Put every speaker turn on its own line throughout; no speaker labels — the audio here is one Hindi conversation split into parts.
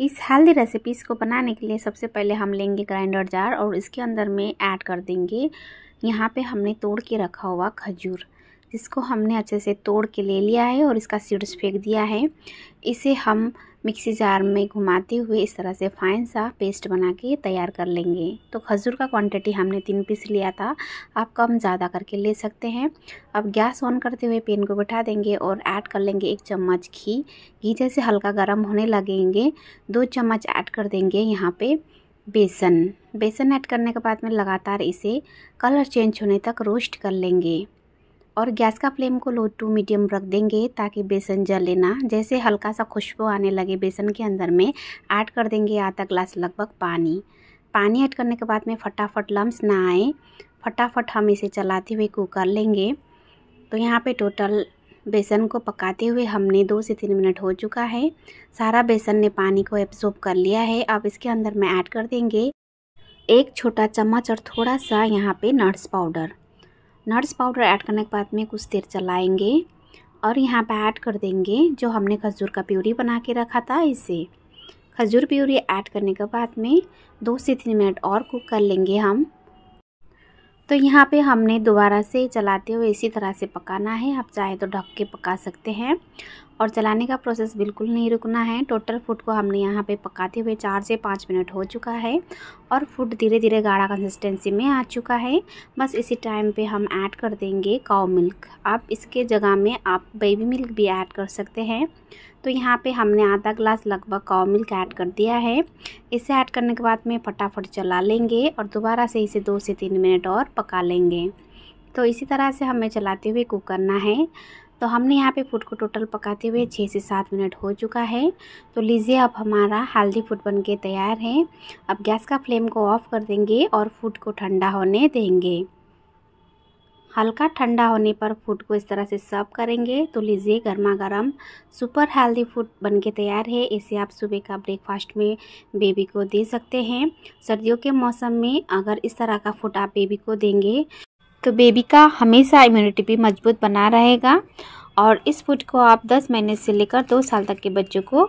इस हेल्दी रेसिपीज़ को बनाने के लिए सबसे पहले हम लेंगे ग्राइंडर जार और इसके अंदर में ऐड कर देंगे यहाँ पे हमने तोड़ के रखा हुआ खजूर जिसको हमने अच्छे से तोड़ के ले लिया है और इसका सीड्स फेंक दिया है इसे हम मिक्सी जार में घुमाते हुए इस तरह से फाइन सा पेस्ट बना के तैयार कर लेंगे तो खजूर का क्वांटिटी हमने तीन पीस लिया था आप कम ज़्यादा करके ले सकते हैं अब गैस ऑन करते हुए पेन को बिठा देंगे और ऐड कर लेंगे एक चम्मच घी घी जैसे हल्का गर्म होने लगेंगे दो चम्मच ऐड कर देंगे यहाँ पर बेसन बेसन ऐड करने के बाद में लगातार इसे कलर चेंज होने तक रोस्ट कर लेंगे और गैस का फ्लेम को लो टू मीडियम रख देंगे ताकि बेसन जल लेना जैसे हल्का सा खुशबू आने लगे बेसन के अंदर में ऐड कर देंगे आधा ग्लास लगभग पानी पानी ऐड करने के बाद में फटाफट लम्स ना आए फटाफट हम इसे चलाते हुए कुकर कर लेंगे तो यहाँ पे टोटल बेसन को पकाते हुए हमने दो से तीन मिनट हो चुका है सारा बेसन ने पानी को एब्जॉर्ब कर लिया है अब इसके अंदर में ऐड कर देंगे एक छोटा चम्मच और थोड़ा सा यहाँ पे nuts powder nuts powder add करने के बाद में कुछ देर चलाएंगे और यहाँ पर ऐड कर देंगे जो हमने खजूर का प्यूरी बना के रखा था इसे खजूर प्यूरी ऐड करने के बाद में दो से तीन मिनट और कुक कर लेंगे हम तो यहाँ पे हमने दोबारा से चलाते हुए इसी तरह से पकाना है आप चाहे तो ढक के पका सकते हैं और चलाने का प्रोसेस बिल्कुल नहीं रुकना है टोटल फूड को हमने यहाँ पे पकाते हुए चार से पाँच मिनट हो चुका है और फूड धीरे धीरे गाढ़ा कंसिस्टेंसी में आ चुका है बस इसी टाइम पे हम ऐड कर देंगे काओ मिल्क आप इसके जगह में आप बेबी मिल्क भी ऐड कर सकते हैं तो यहाँ पे हमने आधा ग्लास लगभग काव मिल्क ऐड कर दिया है इसे ऐड करने के बाद में फटाफट चला लेंगे और दोबारा से इसे दो से तीन मिनट और पका लेंगे तो इसी तरह से हमें चलाते हुए कुक करना है तो हमने यहाँ पे फूड को टोटल पकाते हुए छः से सात मिनट हो चुका है तो लीजिए अब हमारा हल्दी फूड बन के तैयार है अब गैस का फ्लेम को ऑफ़ कर देंगे और फूड को ठंडा होने देंगे हल्का ठंडा होने पर फूड को इस तरह से सर्व करेंगे तो लीजिए गर्मा गर्म सुपर हेल्दी फूड बन के तैयार है इसे आप सुबह का ब्रेकफास्ट में बेबी को दे सकते हैं सर्दियों के मौसम में अगर इस तरह का फूड आप बेबी को देंगे तो बेबी का हमेशा इम्यूनिटी भी मजबूत बना रहेगा और इस फूड को आप दस महीने से लेकर दो साल तक के बच्चों को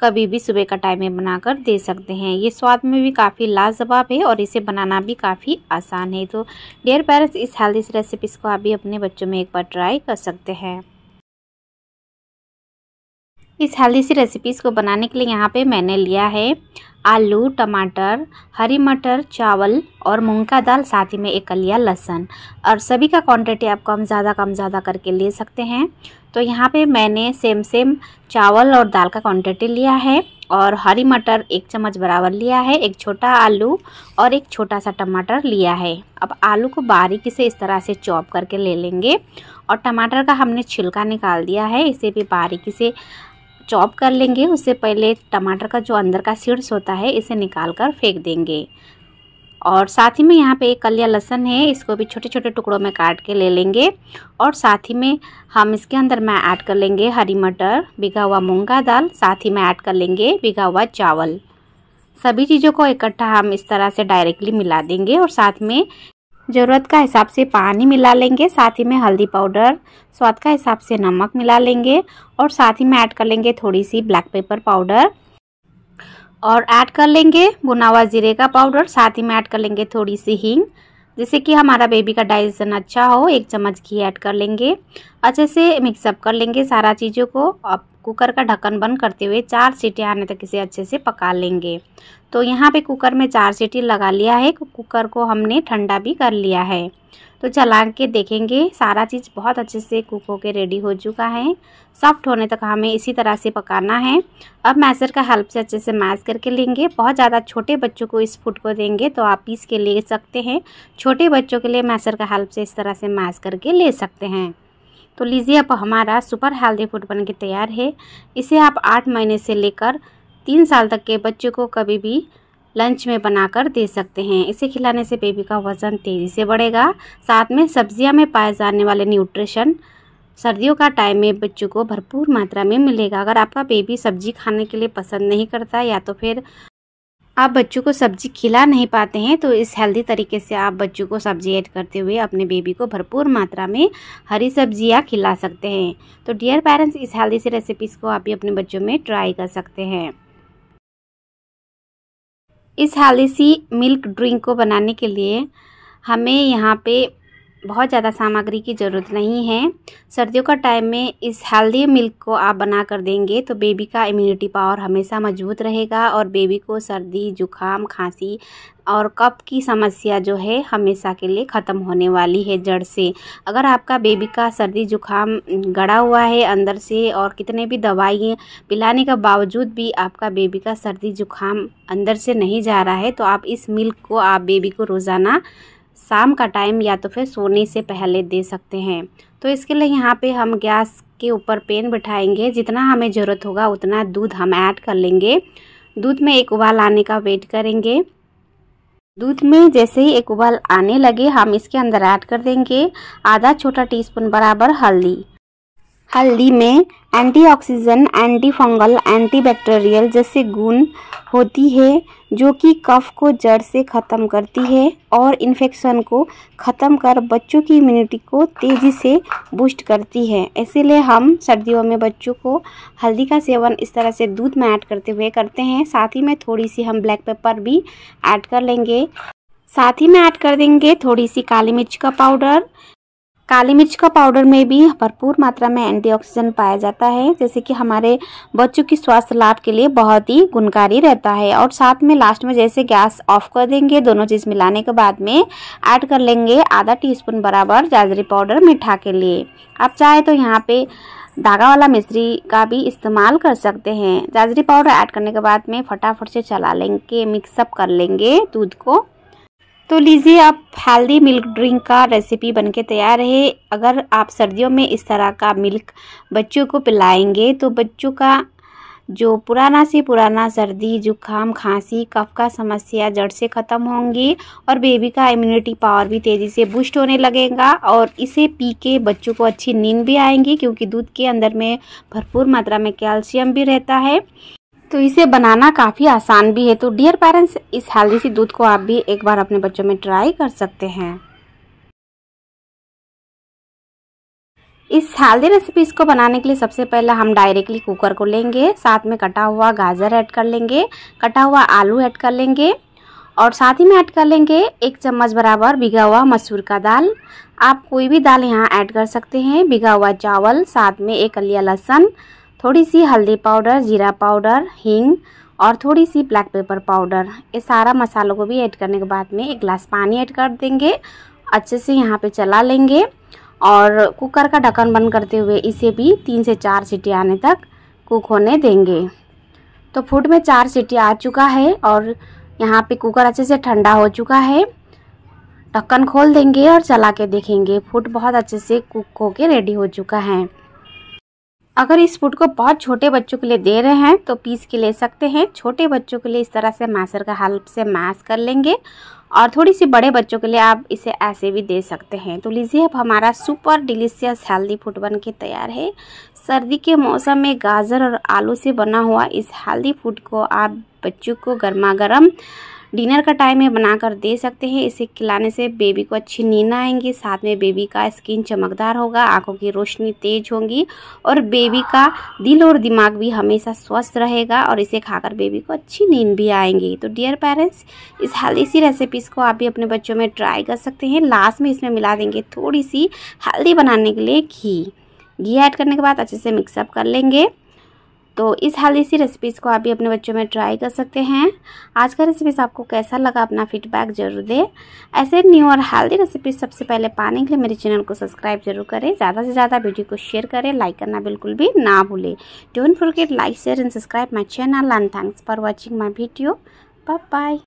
कभी भी सुबह का टाइम में बनाकर दे सकते हैं ये स्वाद में भी काफ़ी लाजवाब है और इसे बनाना भी काफ़ी आसान है तो डियर पेरेंट्स इस हेल्दी रेसिपीज़ को आप भी अपने बच्चों में एक बार ट्राई कर सकते हैं इस हेल्दी सी रेसिपीज़ को बनाने के लिए यहाँ पे मैंने लिया है आलू टमाटर हरी मटर चावल और मूंग का दाल साथ ही में एक कलिया लहसन और सभी का क्वांटिटी आप कम ज़्यादा कम ज़्यादा करके ले सकते हैं तो यहाँ पे मैंने सेम सेम चावल और दाल का क्वांटिटी लिया है और हरी मटर एक चम्मच बराबर लिया है एक छोटा आलू और एक छोटा सा टमाटर लिया है अब आलू को बारीकी से इस तरह से चॉप करके ले लेंगे और टमाटर का हमने छिलका निकाल दिया है इसे भी बारीकी से चॉप कर लेंगे उससे पहले टमाटर का जो अंदर का सीड्स होता है इसे निकाल कर फेंक देंगे और साथ ही में यहाँ पे एक कलिया लहसन है इसको भी छोटे छोटे टुकड़ों में काट के ले लेंगे और साथ ही में हम इसके अंदर में ऐड कर लेंगे हरी मटर भिगा हुआ मूँगा दाल साथ ही में ऐड कर लेंगे भिगा हुआ चावल सभी चीज़ों को इकट्ठा हम इस तरह से डायरेक्टली मिला देंगे और साथ में ज़रूरत का हिसाब से पानी मिला लेंगे साथ ही में हल्दी पाउडर स्वाद का हिसाब से नमक मिला लेंगे और साथ ही में ऐड कर लेंगे थोड़ी सी ब्लैक पेपर पाउडर और ऐड कर लेंगे भुना हुआ जीरे का पाउडर साथ ही में ऐड कर लेंगे थोड़ी सी हींग जैसे कि हमारा बेबी का डाइजेशन अच्छा हो एक चम्मच घी ऐड कर लेंगे अच्छे से मिक्सअप कर लेंगे सारा चीज़ों को अब कुकर का ढक्कन बंद करते हुए चार सीटी आने तक इसे अच्छे से पका लेंगे तो यहाँ पे कुकर में चार सीटी लगा लिया है कुकर को हमने ठंडा भी कर लिया है तो चला के देखेंगे सारा चीज़ बहुत अच्छे से कुक होकर रेडी हो चुका है सॉफ्ट होने तक हमें इसी तरह से पकाना है अब मैसर का हेल्प से अच्छे से मैश करके लेंगे बहुत ज़्यादा छोटे बच्चों को इस फूड को देंगे तो आप पीस के ले सकते हैं छोटे बच्चों के लिए मैसर का हेल्प से इस तरह से मैश करके ले सकते हैं तो लीजिए अब हमारा सुपर हेल्दी फूड बनके तैयार है इसे आप आठ महीने से लेकर तीन साल तक के बच्चों को कभी भी लंच में बनाकर दे सकते हैं इसे खिलाने से बेबी का वज़न तेज़ी से बढ़ेगा साथ में सब्जियां में पाए जाने वाले न्यूट्रिशन सर्दियों का टाइम में बच्चों को भरपूर मात्रा में मिलेगा अगर आपका बेबी सब्जी खाने के लिए पसंद नहीं करता या तो फिर आप बच्चों को सब्जी खिला नहीं पाते हैं तो इस हेल्दी तरीके से आप बच्चों को सब्जी ऐड करते हुए अपने बेबी को भरपूर मात्रा में हरी सब्जियां खिला सकते हैं तो डियर पेरेंट्स इस हेल्दी सी रेसिपीज़ को आप भी अपने बच्चों में ट्राई कर सकते हैं इस हेल्दी सी मिल्क ड्रिंक को बनाने के लिए हमें यहाँ पे बहुत ज़्यादा सामग्री की ज़रूरत नहीं है सर्दियों का टाइम में इस हेल्दी मिल्क को आप बना कर देंगे तो बेबी का इम्यूनिटी पावर हमेशा मजबूत रहेगा और बेबी को सर्दी जुकाम खांसी और कप की समस्या जो है हमेशा के लिए ख़त्म होने वाली है जड़ से अगर आपका बेबी का सर्दी जुकाम गड़ा हुआ है अंदर से और कितने भी दवाई पिलाने के बावजूद भी आपका बेबी का सर्दी जुकाम अंदर से नहीं जा रहा है तो आप इस मिल्क को आप बेबी को रोज़ाना शाम का टाइम या तो फिर सोने से पहले दे सकते हैं तो इसके लिए यहाँ पे हम गैस के ऊपर पेन बिठाएंगे जितना हमें ज़रूरत होगा उतना दूध हम ऐड कर लेंगे दूध में एक उबाल आने का वेट करेंगे दूध में जैसे ही एक उबाल आने लगे हम इसके अंदर ऐड कर देंगे आधा छोटा टीस्पून बराबर हल्दी हल्दी में एंटीऑक्सीडेंट, एंटीफंगल, एंटीबैक्टीरियल जैसे गुण होती है जो कि कफ को जड़ से ख़त्म करती है और इन्फेक्शन को ख़त्म कर बच्चों की इम्यूनिटी को तेज़ी से बूस्ट करती है इसीलिए हम सर्दियों में बच्चों को हल्दी का सेवन इस तरह से दूध में ऐड करते हुए करते हैं साथ ही में थोड़ी सी हम ब्लैक पेपर भी ऐड कर लेंगे साथ ही में ऐड कर देंगे थोड़ी सी काली मिर्च का पाउडर काली मिर्च का पाउडर में भी भरपूर मात्रा में एंटीऑक्सीडेंट पाया जाता है जैसे कि हमारे बच्चों की स्वास्थ्य लाभ के लिए बहुत ही गुणकारी रहता है और साथ में लास्ट में जैसे गैस ऑफ कर देंगे दोनों चीज़ मिलाने के बाद में ऐड कर लेंगे आधा टीस्पून बराबर जाजरी पाउडर मीठा के लिए आप चाहे तो यहाँ पर धागा वाला मिश्री का भी इस्तेमाल कर सकते हैं जाजरी पाउडर ऐड करने के बाद में फटाफट से चला लेंगे मिक्सअप कर लेंगे दूध को तो लीजिए आप हेल्दी मिल्क ड्रिंक का रेसिपी बनके तैयार है अगर आप सर्दियों में इस तरह का मिल्क बच्चों को पिलाएंगे तो बच्चों का जो पुराना से पुराना सर्दी जुकाम खांसी कफ का समस्या जड़ से ख़त्म होंगी और बेबी का इम्यूनिटी पावर भी तेज़ी से बूस्ट होने लगेगा और इसे पी के बच्चों को अच्छी नींद भी आएंगी क्योंकि दूध के अंदर में भरपूर मात्रा में कैल्शियम भी रहता है तो इसे बनाना काफ़ी आसान भी है तो डियर पेरेंट्स इस हेल्दी सी दूध को आप भी एक बार अपने बच्चों में ट्राई कर सकते हैं इस हेल्दी रेसिपी इसको बनाने के लिए सबसे पहले हम डायरेक्टली कुकर को लेंगे साथ में कटा हुआ गाजर ऐड कर लेंगे कटा हुआ आलू ऐड कर लेंगे और साथ ही में ऐड कर लेंगे एक चम्मच बराबर भिगा हुआ मसूर का दाल आप कोई भी दाल यहाँ ऐड कर सकते हैं भिगा हुआ चावल साथ में एक अलिया लहसुन थोड़ी सी हल्दी पाउडर जीरा पाउडर हींग और थोड़ी सी ब्लैक पेपर पाउडर ये सारा मसालों को भी ऐड करने के बाद में एक गिलास पानी ऐड कर देंगे अच्छे से यहाँ पे चला लेंगे और कुकर का ढक्कन बंद करते हुए इसे भी तीन से चार सीटी आने तक कुक होने देंगे तो फूड में चार सीटी आ चुका है और यहाँ पे कुकर अच्छे से ठंडा हो चुका है ढक्कन खोल देंगे और चला के देखेंगे फूड बहुत अच्छे से कुक होके रेडी हो चुका है अगर इस फूड को बहुत छोटे बच्चों के लिए दे रहे हैं तो पीस के ले सकते हैं छोटे बच्चों के लिए इस तरह से मैसर का हेल्प से मैस कर लेंगे और थोड़ी सी बड़े बच्चों के लिए आप इसे ऐसे भी दे सकते हैं तो लीजिए अब हमारा सुपर डिलीशियस हेल्दी फूड बन के तैयार है सर्दी के मौसम में गाजर और आलू से बना हुआ इस हेल्दी फूड को आप बच्चों को गर्मा गर्म डिनर का टाइम है बनाकर दे सकते हैं इसे खिलाने से बेबी को अच्छी नींद आएंगी साथ में बेबी का स्किन चमकदार होगा आंखों की रोशनी तेज होगी और बेबी का दिल और दिमाग भी हमेशा स्वस्थ रहेगा और इसे खाकर बेबी को अच्छी नींद भी आएंगी तो डियर पेरेंट्स इस हेल्दी सी रेसिपीज़ को आप भी अपने बच्चों में ट्राई कर सकते हैं लास्ट में इसमें मिला देंगे थोड़ी सी हल्दी बनाने के लिए घी घी ऐड करने के बाद अच्छे से मिक्सअप कर लेंगे तो इस हेल्दी सी रेसिपीज़ को आप भी अपने बच्चों में ट्राई कर सकते हैं आज का रेसिपीज़ आपको कैसा लगा अपना फीडबैक ज़रूर दें ऐसे न्यू और हेल्दी रेसिपीज़ सबसे पहले पाने के लिए मेरे चैनल को सब्सक्राइब जरूर करें ज़्यादा से ज़्यादा वीडियो को शेयर करें लाइक करना बिल्कुल भी ना भूलें don't forget like share and subscribe my channel and thanks for watching my video bye bye